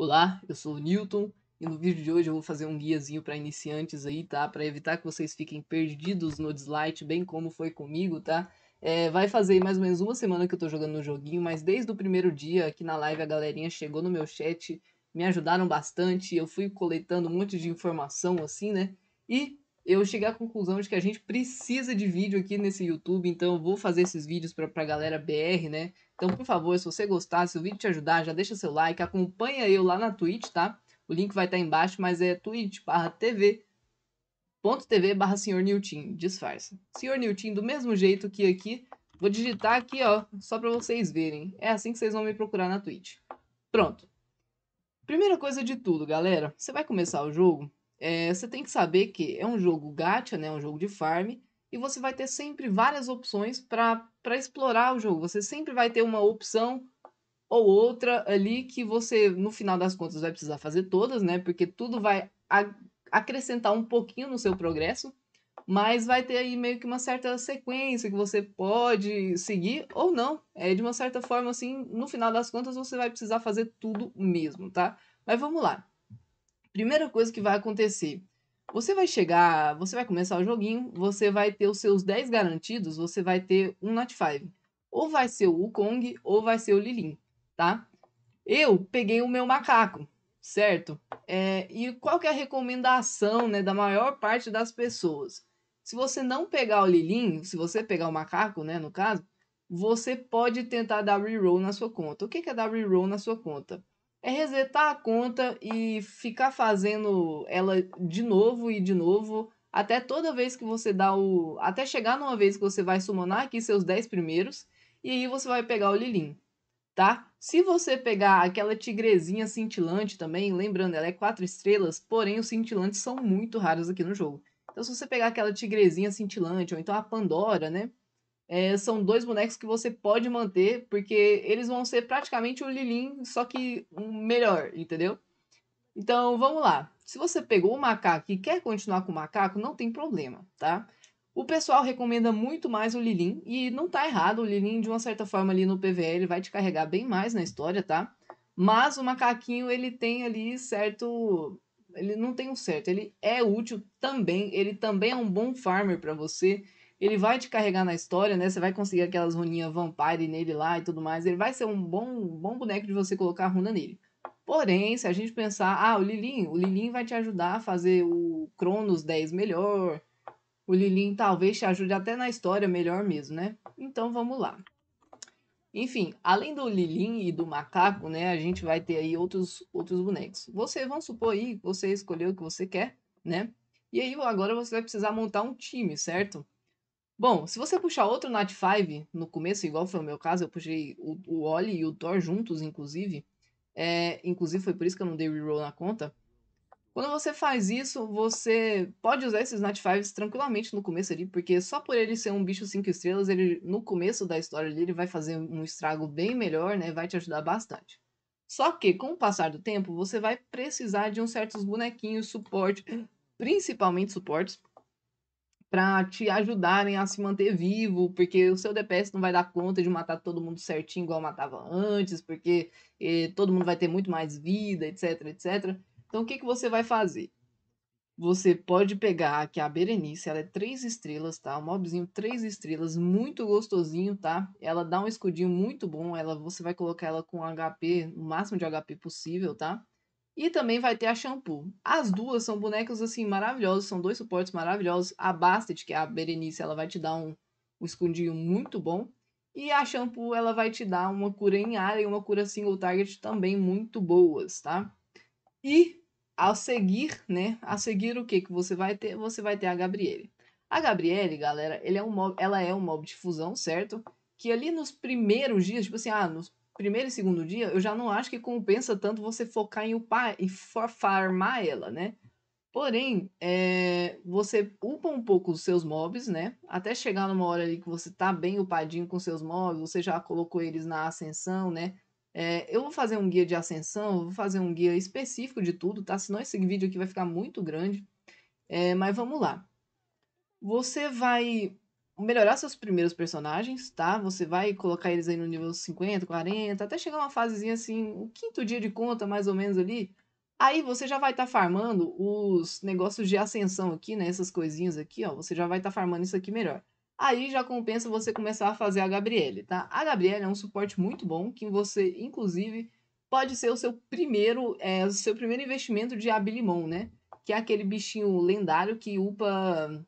Olá, eu sou o Newton e no vídeo de hoje eu vou fazer um guiazinho para iniciantes aí, tá? Para evitar que vocês fiquem perdidos no dislike, bem como foi comigo, tá? É, vai fazer mais ou menos uma semana que eu tô jogando no joguinho, mas desde o primeiro dia aqui na live a galerinha chegou no meu chat, me ajudaram bastante, eu fui coletando um monte de informação assim, né? E eu cheguei à conclusão de que a gente precisa de vídeo aqui nesse YouTube, então eu vou fazer esses vídeos para a galera BR, né? Então, por favor, se você gostar, se o vídeo te ajudar, já deixa seu like, acompanha eu lá na Twitch, tá? O link vai estar tá embaixo, mas é twitch.tv .tv barra Senhor Newton, disfarça. Senhor Newton, do mesmo jeito que aqui, vou digitar aqui, ó, só para vocês verem. É assim que vocês vão me procurar na Twitch. Pronto. Primeira coisa de tudo, galera, você vai começar o jogo, é, você tem que saber que é um jogo gacha, né? Um jogo de farm. E você vai ter sempre várias opções para explorar o jogo. Você sempre vai ter uma opção ou outra ali que você, no final das contas, vai precisar fazer todas, né? Porque tudo vai acrescentar um pouquinho no seu progresso, mas vai ter aí meio que uma certa sequência que você pode seguir ou não. É de uma certa forma assim, no final das contas você vai precisar fazer tudo mesmo, tá? Mas vamos lá. Primeira coisa que vai acontecer. Você vai chegar, você vai começar o joguinho, você vai ter os seus 10 garantidos, você vai ter um Not 5. Ou vai ser o Kong ou vai ser o Lilin, tá? Eu peguei o meu macaco, certo? É, e qual que é a recomendação né, da maior parte das pessoas? Se você não pegar o Lilin, se você pegar o macaco, né, no caso, você pode tentar dar reroll na sua conta. O que é dar reroll na sua conta? É resetar a conta e ficar fazendo ela de novo e de novo, até toda vez que você dá o. Até chegar numa vez que você vai summonar aqui seus 10 primeiros, e aí você vai pegar o Lilin, tá? Se você pegar aquela tigrezinha cintilante também, lembrando, ela é 4 estrelas, porém os cintilantes são muito raros aqui no jogo. Então, se você pegar aquela tigrezinha cintilante, ou então a Pandora, né? é, são dois bonecos que você pode manter, porque eles vão ser praticamente o Lilin, só que um melhor, entendeu? Então vamos lá. Se você pegou o macaco e quer continuar com o macaco, não tem problema, tá? O pessoal recomenda muito mais o Lilin, e não tá errado, o Lilin, de uma certa forma, ali no PVL vai te carregar bem mais na história, tá? Mas o macaquinho, ele tem ali certo. Ele não tem um certo, ele é útil também, ele também é um bom farmer para você ele vai te carregar na história, né? Você vai conseguir aquelas runinhas vampire nele lá e tudo mais. Ele vai ser um bom, bom boneco de você colocar a runa nele. Porém, se a gente pensar, ah, o Lilin, o Lilin vai te ajudar a fazer o Cronos 10 melhor. O Lilin talvez te ajude até na história melhor mesmo, né? Então vamos lá. Enfim, além do Lilin e do macaco, né, a gente vai ter aí outros, outros bonecos. Você, vamos supor aí, você escolheu o que você quer, né? E aí agora você vai precisar montar um time, certo? Bom, se você puxar outro Night 5 no começo, igual foi o meu caso, eu puxei o, o Oli e o Thor juntos, inclusive. É, inclusive foi por isso que eu não dei reroll na conta. Quando você faz isso, você pode usar esses Night Fives tranquilamente no começo ali, porque só por ele ser um bicho 5 estrelas, ele no começo da história ali, ele vai fazer um estrago bem melhor, né? Vai te ajudar bastante. Só que, com o passar do tempo, você vai precisar de uns certos bonequinhos, suporte, principalmente suportes, para te ajudarem a se manter vivo, porque o seu DPS não vai dar conta de matar todo mundo certinho igual matava antes, porque eh, todo mundo vai ter muito mais vida, etc, etc. Então o que, que você vai fazer? Você pode pegar aqui a Berenice, ela é três estrelas, tá? Um mobzinho três estrelas, muito gostosinho, tá? Ela dá um escudinho muito bom, ela você vai colocar ela com HP, o máximo de HP possível, tá? E também vai ter a Shampoo. As duas são bonecas, assim, maravilhosos. São dois suportes maravilhosos. A Bastet, que é a Berenice, ela vai te dar um, um escondinho muito bom. E a Shampoo, ela vai te dar uma cura em área e uma cura single target também muito boas, tá? E ao seguir, né? A seguir o que que você vai ter? Você vai ter a Gabriele. A Gabriele, galera, ele é um mob, ela é um mob de fusão, certo? Que ali nos primeiros dias, tipo assim, ah, nos primeiro e segundo dia, eu já não acho que compensa tanto você focar em upar e farmar ela, né? Porém, é, você upa um pouco os seus mobs, né? Até chegar numa hora ali que você tá bem upadinho com seus mobs, você já colocou eles na ascensão, né? É, eu vou fazer um guia de ascensão, vou fazer um guia específico de tudo, tá? Senão esse vídeo aqui vai ficar muito grande. É, mas vamos lá. Você vai melhorar seus primeiros personagens, tá? Você vai colocar eles aí no nível 50, 40, até chegar uma fasezinha assim, o quinto dia de conta, mais ou menos ali. Aí você já vai estar tá farmando os negócios de ascensão aqui, né? Essas coisinhas aqui, ó. Você já vai estar tá farmando isso aqui melhor. Aí já compensa você começar a fazer a Gabriele, tá? A Gabriele é um suporte muito bom, que você, inclusive, pode ser o seu primeiro, é, o seu primeiro investimento de Abilimon, né? Que é aquele bichinho lendário que upa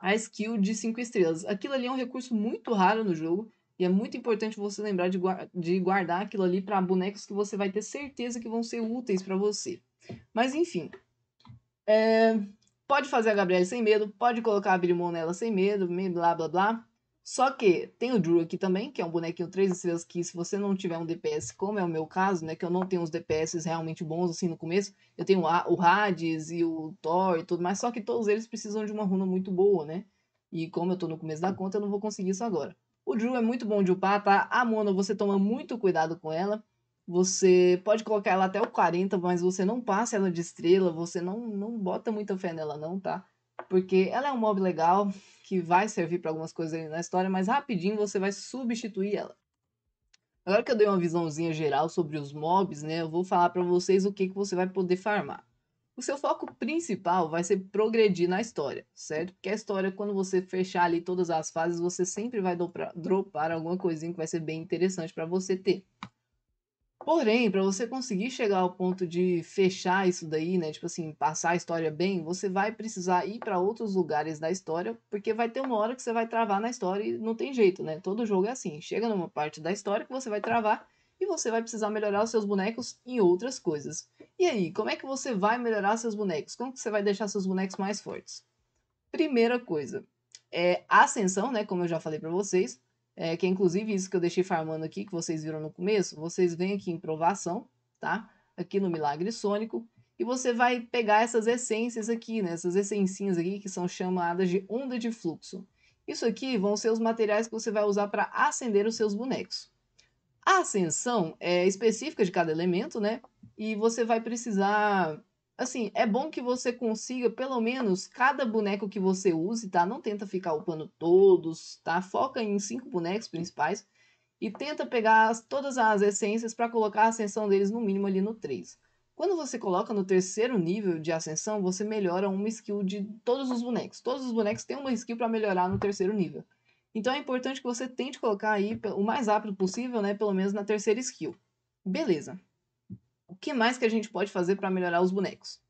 a skill de 5 estrelas. Aquilo ali é um recurso muito raro no jogo e é muito importante você lembrar de, de guardar aquilo ali para bonecos que você vai ter certeza que vão ser úteis para você. Mas enfim, é... pode fazer a Gabriela sem medo, pode colocar a Birimon nela sem medo, blá blá blá. Só que tem o Drew aqui também, que é um bonequinho 3 estrelas que se você não tiver um DPS, como é o meu caso, né, que eu não tenho os DPS realmente bons assim no começo, eu tenho o Hades e o Thor e tudo mais, só que todos eles precisam de uma runa muito boa, né? E como eu tô no começo da conta, eu não vou conseguir isso agora. O Drew é muito bom de upar, tá? A Mona, você toma muito cuidado com ela. Você pode colocar ela até o 40, mas você não passa ela de estrela, você não, não bota muita fé nela não, tá? porque ela é um mob legal que vai servir para algumas coisas na história, mas rapidinho você vai substituir ela. Agora que eu dei uma visãozinha geral sobre os mobs, né, eu vou falar para vocês o que, que você vai poder farmar. O seu foco principal vai ser progredir na história, certo? Porque a história, quando você fechar ali todas as fases, você sempre vai dropar alguma coisinha que vai ser bem interessante para você ter. Porém, para você conseguir chegar ao ponto de fechar isso daí, né, tipo assim, passar a história bem, você vai precisar ir para outros lugares da história, porque vai ter uma hora que você vai travar na história e não tem jeito, né? Todo jogo é assim, chega numa parte da história que você vai travar e você vai precisar melhorar os seus bonecos em outras coisas. E aí, como é que você vai melhorar seus bonecos? Como que você vai deixar seus bonecos mais fortes? Primeira coisa, é ascensão, né, como eu já falei para vocês, é, que é inclusive isso que eu deixei farmando aqui, que vocês viram no começo, vocês vêm aqui em provação, tá? Aqui no Milagre Sônico, e você vai pegar essas essências aqui, né? Essas essencinhas aqui que são chamadas de onda de fluxo. Isso aqui vão ser os materiais que você vai usar para acender os seus bonecos. A ascensão é específica de cada elemento, né? E você vai precisar assim, é bom que você consiga, pelo menos, cada boneco que você use, tá? Não tenta ficar upando todos, tá? Foca em cinco bonecos principais e tenta pegar as, todas as essências para colocar a ascensão deles no mínimo ali no 3. Quando você coloca no terceiro nível de ascensão, você melhora uma skill de todos os bonecos. Todos os bonecos têm uma skill para melhorar no terceiro nível. Então é importante que você tente colocar aí o mais rápido possível, né? Pelo menos na terceira skill. Beleza que mais que a gente pode fazer para melhorar os bonecos?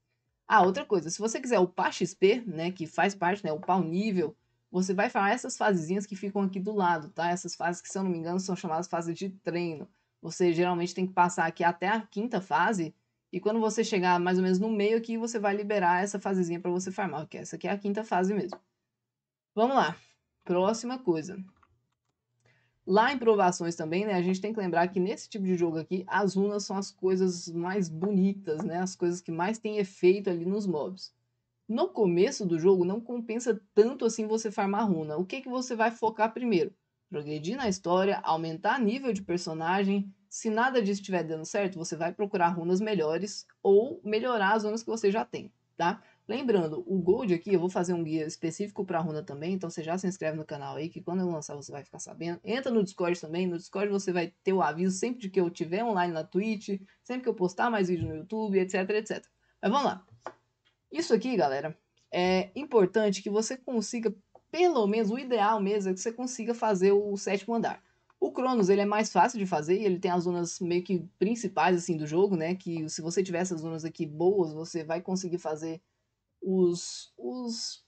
Ah, outra coisa, se você quiser upar XP, né, que faz parte, né, upar o nível, você vai farmar essas fasezinhas que ficam aqui do lado, tá? Essas fases que, se eu não me engano, são chamadas fases de treino. Você geralmente tem que passar aqui até a quinta fase, e quando você chegar mais ou menos no meio aqui, você vai liberar essa fasezinha para você farmar, que essa aqui é a quinta fase mesmo. Vamos lá, próxima coisa. Lá em provações também, né, a gente tem que lembrar que nesse tipo de jogo aqui, as runas são as coisas mais bonitas, né, as coisas que mais têm efeito ali nos mobs. No começo do jogo, não compensa tanto assim você farmar runa. O que, que você vai focar primeiro? Progredir na história, aumentar nível de personagem. Se nada disso estiver dando certo, você vai procurar runas melhores ou melhorar as runas que você já tem, tá? Lembrando, o Gold aqui, eu vou fazer um guia específico para Runa também, então você já se inscreve no canal aí, que quando eu lançar você vai ficar sabendo. Entra no Discord também, no Discord você vai ter o aviso sempre de que eu tiver online na Twitch, sempre que eu postar mais vídeo no YouTube, etc, etc. Mas vamos lá. Isso aqui, galera, é importante que você consiga, pelo menos o ideal mesmo é que você consiga fazer o sétimo andar. O Cronos ele é mais fácil de fazer e ele tem as zonas meio que principais assim do jogo, né? Que se você tiver essas zonas aqui boas, você vai conseguir fazer os, os,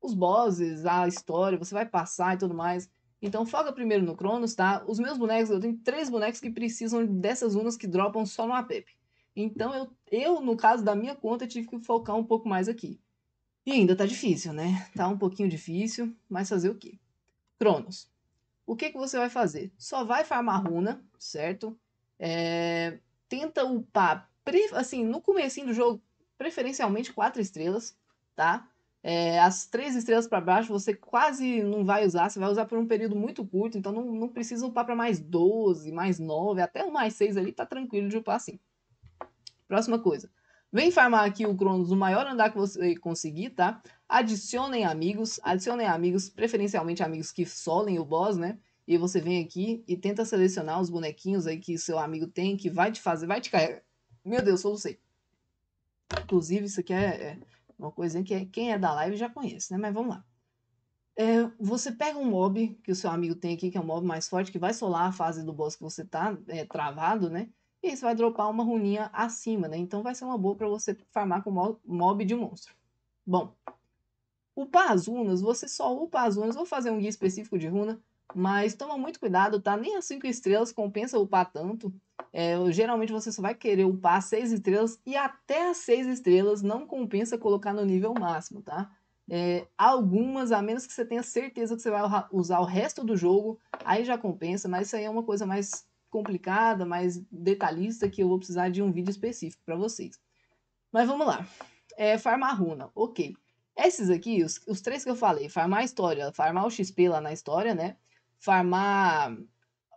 os bosses, a história, você vai passar e tudo mais. Então foca primeiro no Cronos, tá? Os meus bonecos, eu tenho três bonecos que precisam dessas runas que dropam só no app. Então eu, eu, no caso da minha conta, tive que focar um pouco mais aqui. E ainda tá difícil, né? Tá um pouquinho difícil, mas fazer o quê? Cronos. O que, que você vai fazer? Só vai farmar runa, certo? É... Tenta upar, assim, no começo do jogo, preferencialmente quatro estrelas, tá? É, as três estrelas para baixo você quase não vai usar, você vai usar por um período muito curto, então não, não precisa upar para mais 12, mais 9, até o mais 6 ali tá tranquilo de upar assim. Próxima coisa. Vem farmar aqui o Cronos no maior andar que você conseguir, tá? Adicionem amigos, adicionem amigos, preferencialmente amigos que solem o boss, né? E você vem aqui e tenta selecionar os bonequinhos aí que seu amigo tem, que vai te fazer, vai te carregar. Meu Deus, sou você Inclusive, isso aqui é, é uma coisa que é, quem é da live já conhece, né? Mas vamos lá. É, você pega um mob que o seu amigo tem aqui, que é um mob mais forte, que vai solar a fase do boss que você tá é, travado, né? E aí você vai dropar uma runinha acima, né? Então vai ser uma boa para você farmar com mob de monstro. Bom, upar as runas, você só upa as runas, vou fazer um guia específico de runa, mas toma muito cuidado, tá? Nem as 5 estrelas compensa upar tanto. É, geralmente você só vai querer upar 6 estrelas e até as 6 estrelas não compensa colocar no nível máximo, tá? É, algumas, a menos que você tenha certeza que você vai usar o resto do jogo, aí já compensa, mas isso aí é uma coisa mais complicada, mais detalhista, que eu vou precisar de um vídeo específico para vocês. Mas vamos lá. É, farmar runa, ok. Esses aqui, os, os três que eu falei, farmar a história, farmar o XP lá na história, né? Farmar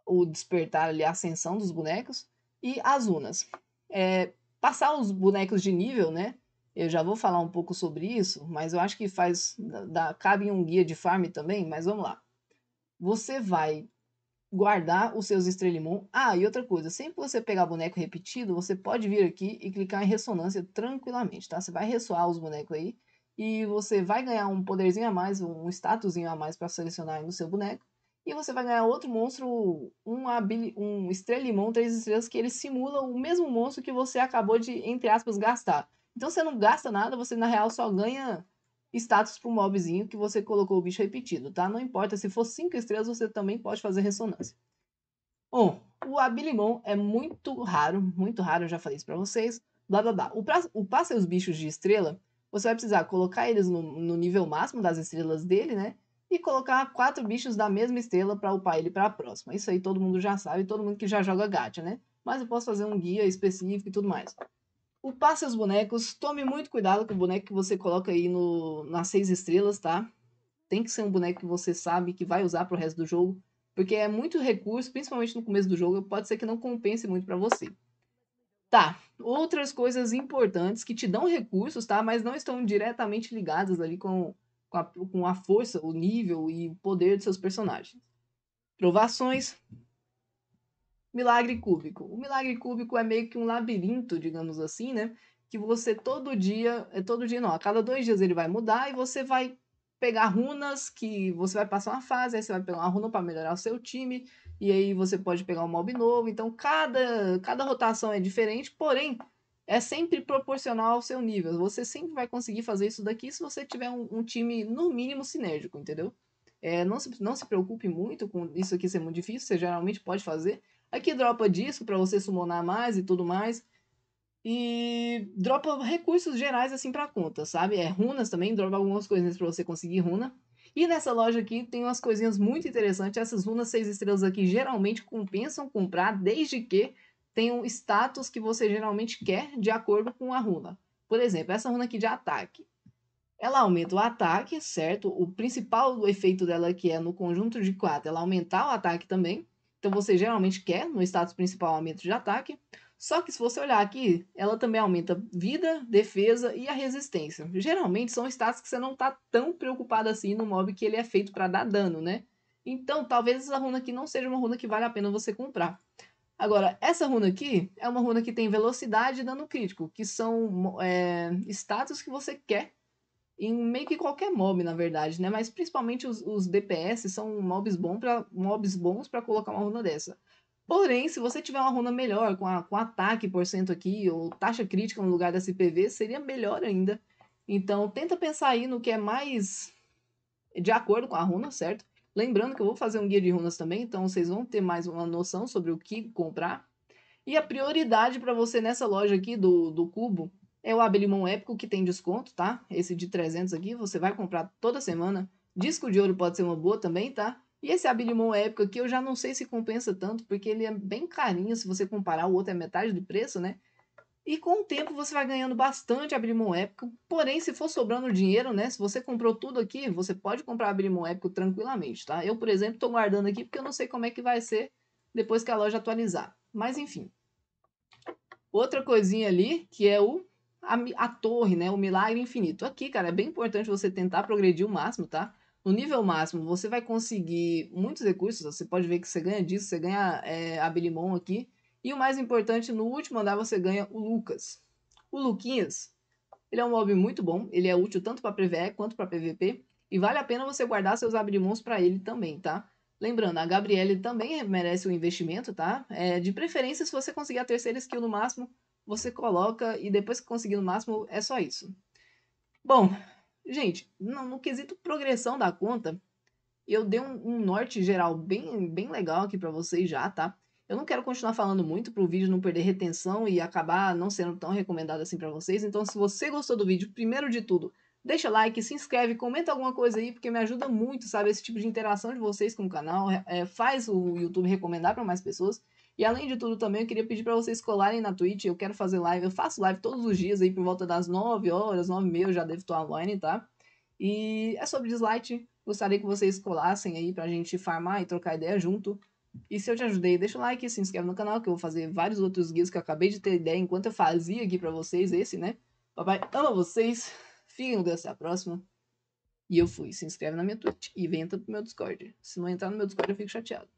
o despertar ali, a ascensão dos bonecos e as unas. É, passar os bonecos de nível, né? Eu já vou falar um pouco sobre isso, mas eu acho que faz dá, cabe em um guia de farm também, mas vamos lá. Você vai guardar os seus estrelimon. Ah, e outra coisa, sempre que você pegar boneco repetido, você pode vir aqui e clicar em ressonância tranquilamente, tá? Você vai ressoar os bonecos aí e você vai ganhar um poderzinho a mais, um statusinho a mais para selecionar no seu boneco. E você vai ganhar outro monstro, um, abili, um estrelimão, três estrelas, que ele simula o mesmo monstro que você acabou de, entre aspas, gastar. Então você não gasta nada, você na real só ganha status pro mobzinho que você colocou o bicho repetido, tá? Não importa, se for cinco estrelas, você também pode fazer ressonância. Bom, o Abilimon é muito raro, muito raro, eu já falei isso pra vocês. Blá blá blá. O, pra, o passa os bichos de estrela, você vai precisar colocar eles no, no nível máximo das estrelas dele, né? e colocar quatro bichos da mesma estrela para upar ele para a próxima. Isso aí todo mundo já sabe, todo mundo que já joga gacha, né? Mas eu posso fazer um guia específico e tudo mais. Upar seus bonecos, tome muito cuidado com o boneco que você coloca aí no, nas seis estrelas, tá? Tem que ser um boneco que você sabe que vai usar para o resto do jogo, porque é muito recurso, principalmente no começo do jogo, pode ser que não compense muito para você. Tá, outras coisas importantes que te dão recursos, tá? Mas não estão diretamente ligadas ali com com a, com a força, o nível e o poder de seus personagens. Provações. Milagre cúbico. O milagre cúbico é meio que um labirinto, digamos assim, né? Que você todo dia, é todo dia não, a cada dois dias ele vai mudar e você vai pegar runas que você vai passar uma fase, aí você vai pegar uma runa para melhorar o seu time, e aí você pode pegar um mob novo. Então cada, cada rotação é diferente, porém é sempre proporcional ao seu nível. Você sempre vai conseguir fazer isso daqui se você tiver um, um time, no mínimo, sinérgico, entendeu? É, não, se, não se preocupe muito com isso aqui ser muito difícil, você geralmente pode fazer. Aqui dropa disco para você summonar mais e tudo mais. E dropa recursos gerais assim para conta, sabe? É runas também, dropa algumas coisinhas para você conseguir runa. E nessa loja aqui tem umas coisinhas muito interessantes. Essas runas 6 estrelas aqui geralmente compensam comprar, desde que tem um status que você geralmente quer de acordo com a runa. Por exemplo, essa runa aqui de ataque. Ela aumenta o ataque, certo? O principal efeito dela que é no conjunto de quatro, ela aumentar o ataque também. Então você geralmente quer no status principal aumento de ataque. Só que se você olhar aqui, ela também aumenta vida, defesa e a resistência. Geralmente são status que você não está tão preocupado assim no mob que ele é feito para dar dano, né? Então talvez essa runa aqui não seja uma runa que vale a pena você comprar. Agora, essa runa aqui é uma runa que tem velocidade e dano crítico, que são é, status que você quer em meio que qualquer mob, na verdade, né? Mas principalmente os, os DPS são mobs, bom pra, mobs bons para colocar uma runa dessa. Porém, se você tiver uma runa melhor, com, a, com ataque por cento aqui, ou taxa crítica no lugar dessa cpv seria melhor ainda. Então, tenta pensar aí no que é mais de acordo com a runa, certo? Lembrando que eu vou fazer um guia de runas também, então vocês vão ter mais uma noção sobre o que comprar. E a prioridade para você nessa loja aqui do, do Cubo é o Abellimon Épico, que tem desconto, tá? Esse de 300 aqui, você vai comprar toda semana. Disco de ouro pode ser uma boa também, tá? E esse Abellimon Épico aqui eu já não sei se compensa tanto, porque ele é bem carinho se você comparar, o outro é metade do preço, né? E com o tempo você vai ganhando bastante Abrimon Épico. Porém, se for sobrando dinheiro, né? Se você comprou tudo aqui, você pode comprar Abrimon Épico tranquilamente, tá? Eu, por exemplo, estou guardando aqui porque eu não sei como é que vai ser depois que a loja atualizar. Mas enfim. Outra coisinha ali, que é o a, a torre, né? O milagre infinito. Aqui, cara, é bem importante você tentar progredir o máximo, tá? No nível máximo, você vai conseguir muitos recursos. Você pode ver que você ganha disso, você ganha é, eh, Abrimon aqui e o mais importante, no último andar você ganha o Lucas. O Luquinhas, ele é um mob muito bom, ele é útil tanto para PvE quanto para PvP, e vale a pena você guardar seus abrimons para ele também, tá? Lembrando, a Gabriele também merece um investimento, tá? É, de preferência, se você conseguir a terceira skill no máximo, você coloca e depois que conseguir no máximo, é só isso. Bom, gente, no, no quesito progressão da conta, eu dei um, um norte geral bem, bem legal aqui para vocês já, tá? Eu não quero continuar falando muito para o vídeo não perder retenção e acabar não sendo tão recomendado assim para vocês. Então, se você gostou do vídeo, primeiro de tudo, deixa like, se inscreve, comenta alguma coisa aí, porque me ajuda muito, sabe? Esse tipo de interação de vocês com o canal é, faz o YouTube recomendar para mais pessoas. E além de tudo também, eu queria pedir para vocês colarem na Twitch, eu quero fazer live, eu faço live todos os dias aí por volta das 9 horas, 9 e meia, eu já devo estar online, tá? E é sobre Dislike, gostaria que vocês colassem aí pra gente farmar e trocar ideia junto. E se eu te ajudei, deixa o like, se inscreve no canal, que eu vou fazer vários outros guias que eu acabei de ter ideia enquanto eu fazia aqui pra vocês, esse, né? Papai ama vocês, fiquem com Deus até a próxima. E eu fui, se inscreve na minha Twitch e vem entrar pro meu Discord. Se não entrar no meu Discord, eu fico chateado.